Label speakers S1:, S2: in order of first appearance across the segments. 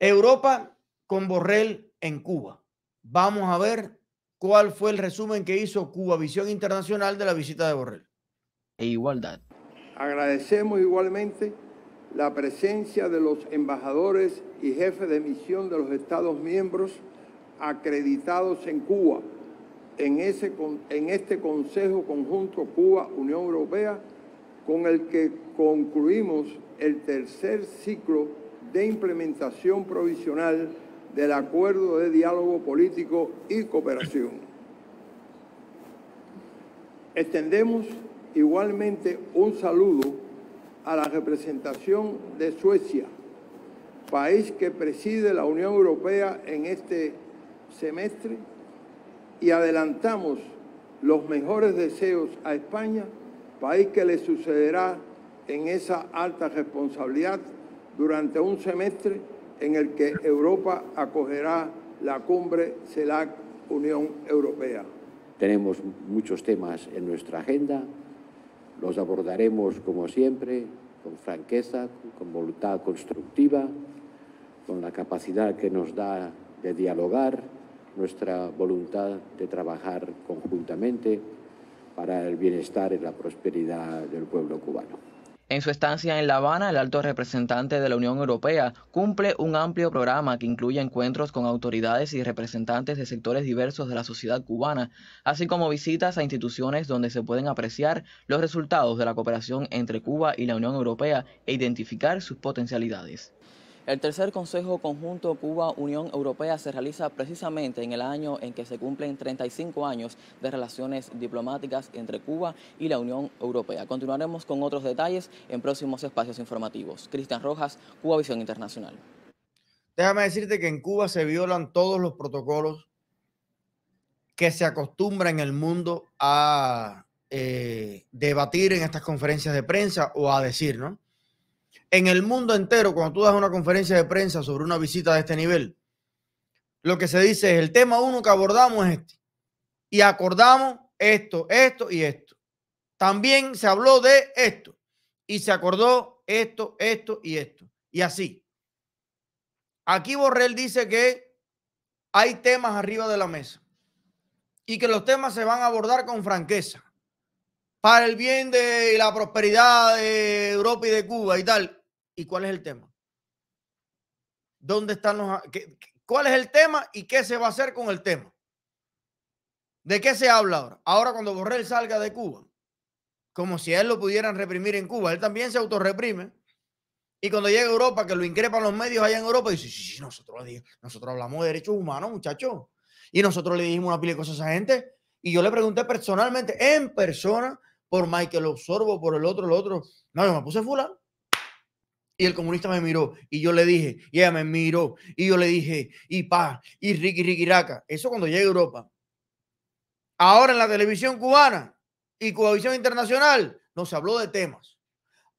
S1: Europa con Borrell en Cuba. Vamos a ver cuál fue el resumen que hizo Cuba Visión Internacional de la visita de Borrell. E igualdad.
S2: Agradecemos igualmente la presencia de los embajadores y jefes de misión de los Estados miembros acreditados en Cuba, en, ese, en este Consejo Conjunto Cuba-Unión Europea, con el que concluimos el tercer ciclo de implementación provisional del Acuerdo de Diálogo Político y Cooperación. Extendemos igualmente un saludo a la representación de Suecia, país que preside la Unión Europea en este semestre, y adelantamos los mejores deseos a España, país que le sucederá en esa alta responsabilidad durante un semestre en el que Europa acogerá la cumbre CELAC-Unión Europea. Tenemos muchos temas en nuestra agenda, los abordaremos como siempre, con franqueza, con voluntad constructiva,
S1: con la capacidad que nos da de dialogar, nuestra voluntad de trabajar conjuntamente para el bienestar y la prosperidad del pueblo cubano. En su estancia en La Habana, el alto representante de la Unión Europea cumple un amplio programa que incluye encuentros con autoridades y representantes de sectores diversos de la sociedad cubana, así como visitas a instituciones donde se pueden apreciar los resultados de la cooperación entre Cuba y la Unión Europea e identificar sus potencialidades. El tercer Consejo Conjunto Cuba-Unión Europea se realiza precisamente en el año en que se cumplen 35 años de relaciones diplomáticas entre Cuba y la Unión Europea. Continuaremos con otros detalles en próximos espacios informativos. Cristian Rojas, Cuba Visión Internacional. Déjame decirte que en Cuba se violan todos los protocolos que se acostumbra en el mundo a eh, debatir en estas conferencias de prensa o a decir, ¿no? En el mundo entero, cuando tú das una conferencia de prensa sobre una visita de este nivel, lo que se dice es el tema uno que abordamos es este. Y acordamos esto, esto y esto. También se habló de esto. Y se acordó esto, esto y esto. Y así. Aquí Borrell dice que hay temas arriba de la mesa y que los temas se van a abordar con franqueza para el bien de la prosperidad de Europa y de Cuba y tal. ¿Y cuál es el tema? ¿Dónde están los... ¿Cuál es el tema y qué se va a hacer con el tema? ¿De qué se habla ahora? Ahora cuando Borrell salga de Cuba, como si a él lo pudieran reprimir en Cuba, él también se autorreprime. Y cuando llega a Europa, que lo increpan los medios allá en Europa, dice, sí, sí, nosotros, nosotros hablamos de derechos humanos, muchachos. Y nosotros le dijimos una pila de cosas a esa gente. Y yo le pregunté personalmente, en persona, por Michael Osorbo, por el otro, el otro. No, yo me puse fulano. Y el comunista me miró y yo le dije, y ella me miró y yo le dije, y pa, y Ricky, Ricky, Raca. Eso cuando llega a Europa. Ahora en la televisión cubana y visión Internacional nos habló de temas.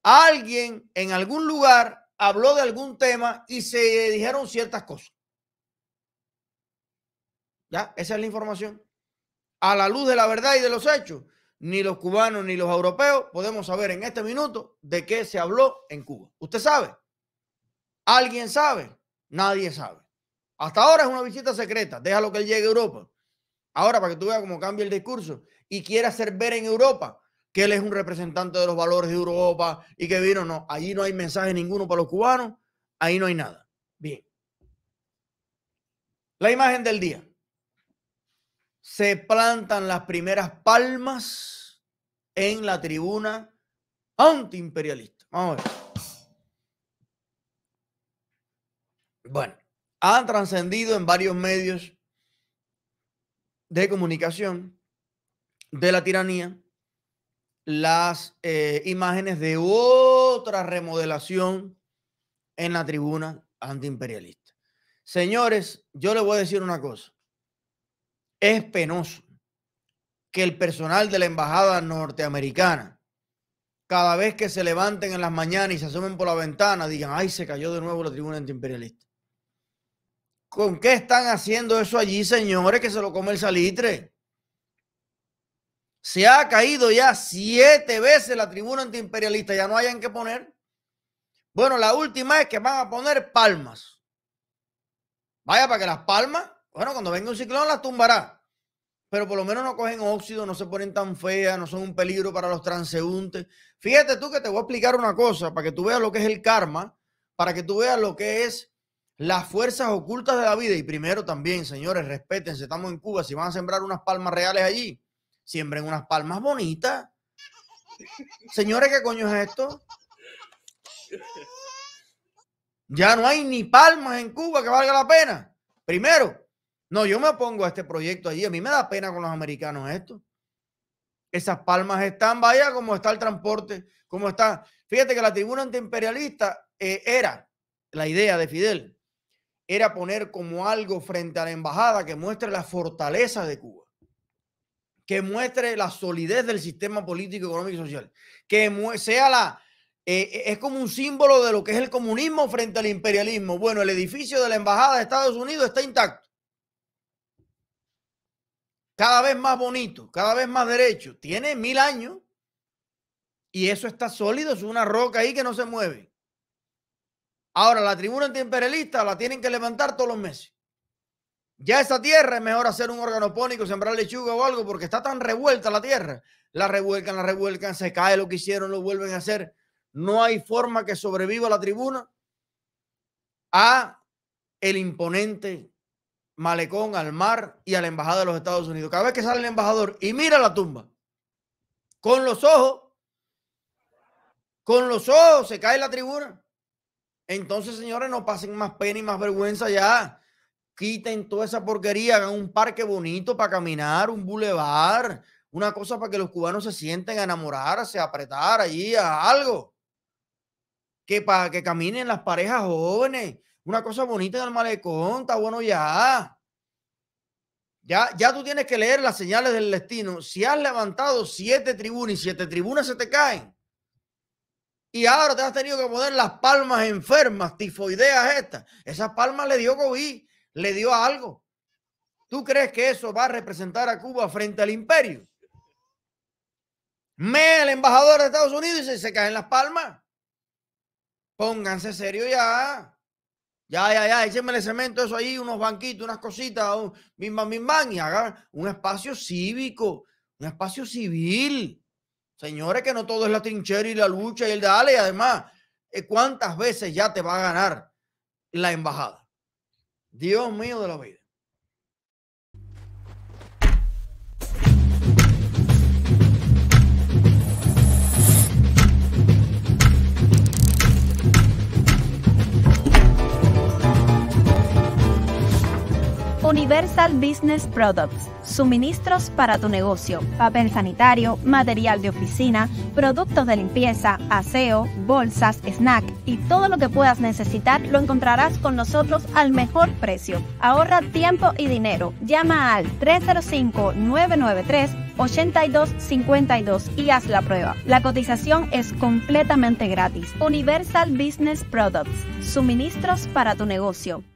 S1: Alguien en algún lugar habló de algún tema y se dijeron ciertas cosas. ¿Ya? Esa es la información. A la luz de la verdad y de los hechos ni los cubanos, ni los europeos podemos saber en este minuto de qué se habló en Cuba. ¿Usted sabe? ¿Alguien sabe? Nadie sabe. Hasta ahora es una visita secreta. Déjalo que él llegue a Europa. Ahora, para que tú veas cómo cambia el discurso y quiera hacer ver en Europa que él es un representante de los valores de Europa y que vino, no, allí no hay mensaje ninguno para los cubanos, ahí no hay nada. Bien. La imagen del día se plantan las primeras palmas en la tribuna antiimperialista. Vamos a ver. Bueno, han trascendido en varios medios de comunicación de la tiranía las eh, imágenes de otra remodelación en la tribuna antiimperialista. Señores, yo les voy a decir una cosa. Es penoso que el personal de la embajada norteamericana, cada vez que se levanten en las mañanas y se asomen por la ventana, digan, ay, se cayó de nuevo la tribuna antiimperialista. ¿Con qué están haciendo eso allí, señores, que se lo come el salitre? Se ha caído ya siete veces la tribuna antiimperialista, ya no hayan que poner. Bueno, la última es que van a poner palmas. Vaya para que las palmas bueno, cuando venga un ciclón las tumbará. Pero por lo menos no cogen óxido, no se ponen tan feas, no son un peligro para los transeúntes. Fíjate tú que te voy a explicar una cosa para que tú veas lo que es el karma, para que tú veas lo que es las fuerzas ocultas de la vida. Y primero también, señores, respétense, estamos en Cuba, si van a sembrar unas palmas reales allí, siembren unas palmas bonitas. Señores, ¿qué coño es esto? Ya no hay ni palmas en Cuba que valga la pena. Primero, no, yo me pongo a este proyecto allí. A mí me da pena con los americanos esto. Esas palmas están, vaya, como está el transporte, como está. Fíjate que la tribuna antiimperialista eh, era la idea de Fidel, era poner como algo frente a la embajada que muestre la fortaleza de Cuba, que muestre la solidez del sistema político, económico y social, que sea la, eh, eh, es como un símbolo de lo que es el comunismo frente al imperialismo. Bueno, el edificio de la embajada de Estados Unidos está intacto cada vez más bonito, cada vez más derecho. Tiene mil años y eso está sólido, es una roca ahí que no se mueve. Ahora, la tribuna antiimperialista la tienen que levantar todos los meses. Ya esa tierra es mejor hacer un órgano pónico, sembrar lechuga o algo, porque está tan revuelta la tierra. La revuelcan, la revuelcan, se cae lo que hicieron, lo vuelven a hacer. No hay forma que sobreviva la tribuna a el imponente malecón, al mar y a la embajada de los Estados Unidos. Cada vez que sale el embajador y mira la tumba, con los ojos, con los ojos se cae la tribuna. Entonces, señores, no pasen más pena y más vergüenza ya. Quiten toda esa porquería, hagan un parque bonito para caminar, un bulevar, una cosa para que los cubanos se sienten a enamorarse, a apretar allí a algo. Que para que caminen las parejas jóvenes, una cosa bonita en el malecón, está bueno ya. Ya, ya tú tienes que leer las señales del destino. Si has levantado siete tribunas y siete tribunas se te caen, y ahora te has tenido que poner las palmas enfermas, tifoideas estas, esas palmas le dio COVID, le dio algo. ¿Tú crees que eso va a representar a Cuba frente al imperio? Me el embajador de Estados Unidos y se, se caen las palmas. Pónganse serio ya. Ya, ya, ya, el cemento, eso ahí, unos banquitos, unas cositas, un, bim, bam, y hagan un espacio cívico, un espacio civil. Señores, que no todo es la trinchera y la lucha y el dale, y además, eh, ¿cuántas veces ya te va a ganar la embajada? Dios mío de la vida. Universal Business Products, suministros para tu negocio, papel sanitario, material de oficina, productos de limpieza, aseo, bolsas, snack y todo lo que puedas necesitar lo encontrarás con nosotros al mejor precio. Ahorra tiempo y dinero. Llama al 305-993. 8252 y haz la prueba. La cotización es completamente gratis. Universal Business Products, suministros para tu negocio.